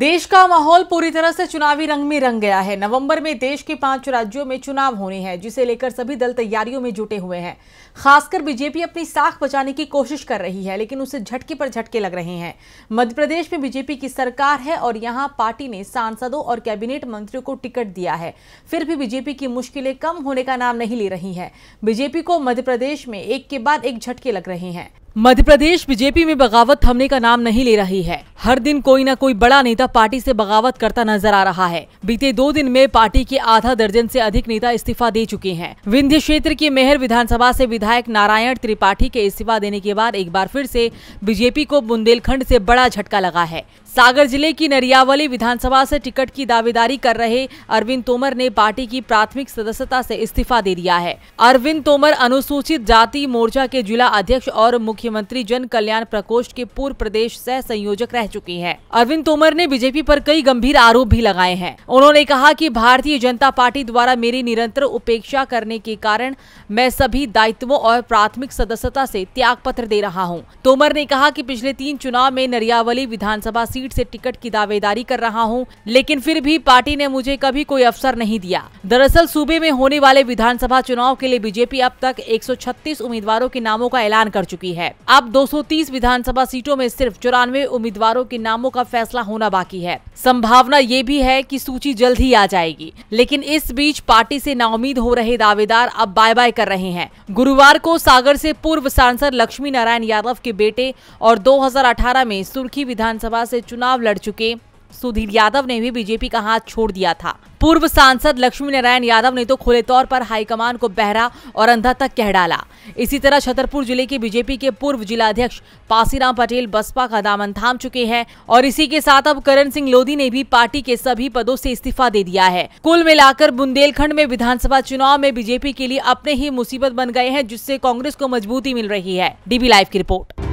देश का माहौल पूरी तरह से चुनावी रंग में रंग गया है नवंबर में देश के पांच राज्यों में चुनाव होने हैं जिसे लेकर सभी दल तैयारियों में जुटे हुए हैं खासकर बीजेपी अपनी साख बचाने की कोशिश कर रही है लेकिन उसे झटके पर झटके लग रहे हैं मध्य प्रदेश में बीजेपी की सरकार है और यहाँ पार्टी ने सांसदों और कैबिनेट मंत्रियों को टिकट दिया है फिर भी बीजेपी की मुश्किलें कम होने का नाम नहीं ले रही है बीजेपी को मध्य प्रदेश में एक के बाद एक झटके लग रहे हैं मध्य प्रदेश बीजेपी में बगावत थमने का नाम नहीं ले रही है हर दिन कोई ना कोई बड़ा नेता पार्टी से बगावत करता नजर आ रहा है बीते दो दिन में पार्टी के आधा दर्जन से अधिक नेता इस्तीफा दे चुके हैं विंध्य क्षेत्र के मेहर विधानसभा से विधायक नारायण त्रिपाठी के इस्तीफा देने के बाद एक बार फिर से बीजेपी को बुंदेलखंड से बड़ा झटका लगा है सागर जिले की नरियावली विधानसभा से टिकट की दावेदारी कर रहे अरविंद तोमर ने पार्टी की प्राथमिक सदस्यता से इस्तीफा दे दिया है अरविंद तोमर अनुसूचित जाति मोर्चा के जिला अध्यक्ष और मुख्यमंत्री जन कल्याण प्रकोष्ठ के पूर्व प्रदेश सह संयोजक रह चुकी है अरविंद तोमर ने बीजेपी पर कई गंभीर आरोप भी लगाए हैं उन्होंने कहा कि भारतीय जनता पार्टी द्वारा मेरी निरंतर उपेक्षा करने के कारण मैं सभी दायित्वों और प्राथमिक सदस्यता से त्याग पत्र दे रहा हूं। तोमर ने कहा कि पिछले तीन चुनाव में नरियावली विधानसभा सीट से टिकट की दावेदारी कर रहा हूँ लेकिन फिर भी पार्टी ने मुझे कभी कोई अवसर नहीं दिया दरअसल सूबे में होने वाले विधानसभा चुनाव के लिए बीजेपी अब तक एक उम्मीदवारों के नामों का ऐलान कर चुकी है अब 230 विधानसभा सीटों में सिर्फ चौरानवे उम्मीदवारों उम्मीदवारों के नामों का फैसला होना बाकी है संभावना ये भी है कि सूची जल्द ही आ जाएगी लेकिन इस बीच पार्टी से नाउमीद हो रहे दावेदार अब बाय बाय कर रहे हैं गुरुवार को सागर से पूर्व सांसद लक्ष्मी नारायण यादव के बेटे और 2018 में सुर्खी विधानसभा से चुनाव लड़ चुके सुधीर यादव ने भी बीजेपी का हाथ छोड़ दिया था पूर्व सांसद लक्ष्मी नारायण यादव ने तो खुले तौर पर हाईकमान को बहरा और अंधा तक कह डाला इसी तरह छतरपुर जिले के बीजेपी के पूर्व जिलाध्यक्ष पासीराम पटेल बसपा का दामन थाम चुके हैं और इसी के साथ अब करण सिंह लोधी ने भी पार्टी के सभी पदों से इस्तीफा दे दिया है कुल मिलाकर बुंदेलखंड में विधानसभा चुनाव में बीजेपी के लिए अपने ही मुसीबत बन गए हैं जिससे कांग्रेस को मजबूती मिल रही है डीबी लाइव की रिपोर्ट